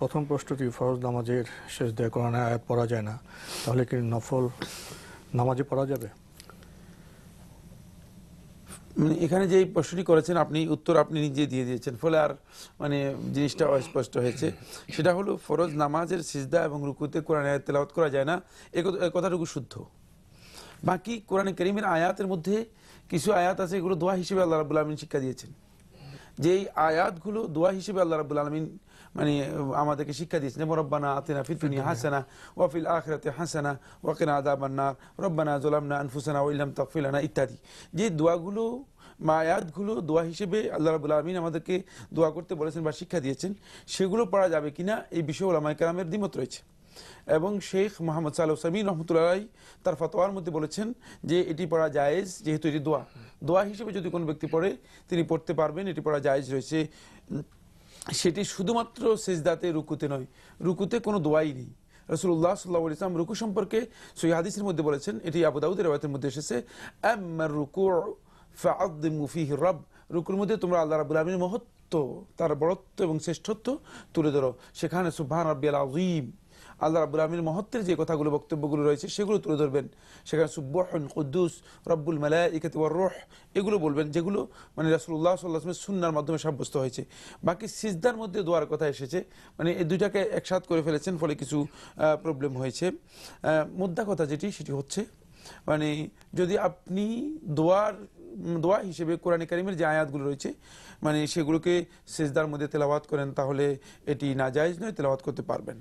প্রথম প্রশ্নটি ফরজ নামাজের শেষ দেয় কোরআনে আয়াত পড়া যায় না তাহলে কি নফল নামাজে পড়া যাবে মানে এখানে যে প্রশ্নটি করেছেন আপনি উত্তর আপনি নিজে দিয়ে দিয়েছেন ফলে আর মানে জিনিসটা অস্পষ্ট হয়েছে সেটা হলো ফরজ নামাজের সিজদা এবং রুকুতে কোরআন আয়াত তেলাওয়াত করা যায় না এ কথাটুকু শুদ্ধ বাকি কোরআন করিমের আয়াতের মধ্যে কিছু আয়াত আছে এগুলো দোয়া হিসেবে আল্লাহ রাবুল আলমিন শিক্ষা দিয়েছেন যেই আয়াতগুলো দোয়া হিসেবে আল্লাহ রাবুল আলমিন মানে আমাদেরকে শিক্ষা দিয়েছেন রব্বানা আতিনা ফিতুনি হাসানা ওয়াফিল আখরাতে হাসানা ওয়াকিনা আদাবান্নার রব্বানা জোলামনা আনফুসানা ওইলাম তকফিলানা ইত্যাদি যে দোয়াগুলো আয়াতগুলো দোয়া হিসেবে আল্লাহ রাবুল আলমিন আমাদেরকে দোয়া করতে বলেছেন বা শিক্ষা দিয়েছেন সেগুলো পড়া যাবে কিনা এই বিষয়ে ওলামাই কালামের দ্বিমত রয়েছে এবং শেখ মোহাম্মদ সাল সামিন রহমতুল্লাহ তার ফতোয়ার মধ্যে বলেছেন যে এটি পড়া জায়েজ যেহেতু এটি দোয়া দোয়া হিসেবে যদি কোনো ব্যক্তি পড়ে তিনি পড়তে পারবেন এটি পড়া জায়েজ রয়েছে সেটি শুধুমাত্র সেজদাতে রুকুতে নয় রুকুতে কোনো দোয়াই নেই রসুল্লাহ সাল্লাহ ইসলাম রুকু সম্পর্কে সৈয় হাদিসের মধ্যে বলেছেন এটি আবুদাউদের রেওয়াতের মধ্যে এসেছে রব রুকুর মধ্যে তোমরা আল্লাহ রাবুল আলমীর মহত্ব তার বড়ত্ব এবং শ্রেষ্ঠত্ব তুলে ধরো সেখানে সুবহান রব্বিয়াল আজিম আল্লাহ রাবুল আলমীর মহত্বের যে কথাগুলো বক্তব্যগুলো রয়েছে সেগুলো তুলে ধরবেন সেখানে সুব্বহন কুদ্দুস রব্বুল মালা ইকাতিবর রোহ এগুলো বলবেন যেগুলো মানে রাসুল্লাহ সাল্লাহমের সুন্নার মাধ্যমে সাব্যস্ত হয়েছে বাকি সিজদার মধ্যে দোয়ার কথা এসেছে মানে এই দুইটাকে একসাথ করে ফেলেছেন ফলে কিছু প্রবলেম হয়েছে মোদ্দা কথা যেটি সেটি হচ্ছে মানে যদি আপনি দোয়ার দোয়া হিসেবে কোরআন করিমের যে আয়াতগুলো রয়েছে মানে সেগুলোকে সেজদার মধ্যে তেলাওয়াত করেন তাহলে এটি নাজায়জ নয় তেলাওয়াত করতে পারবেন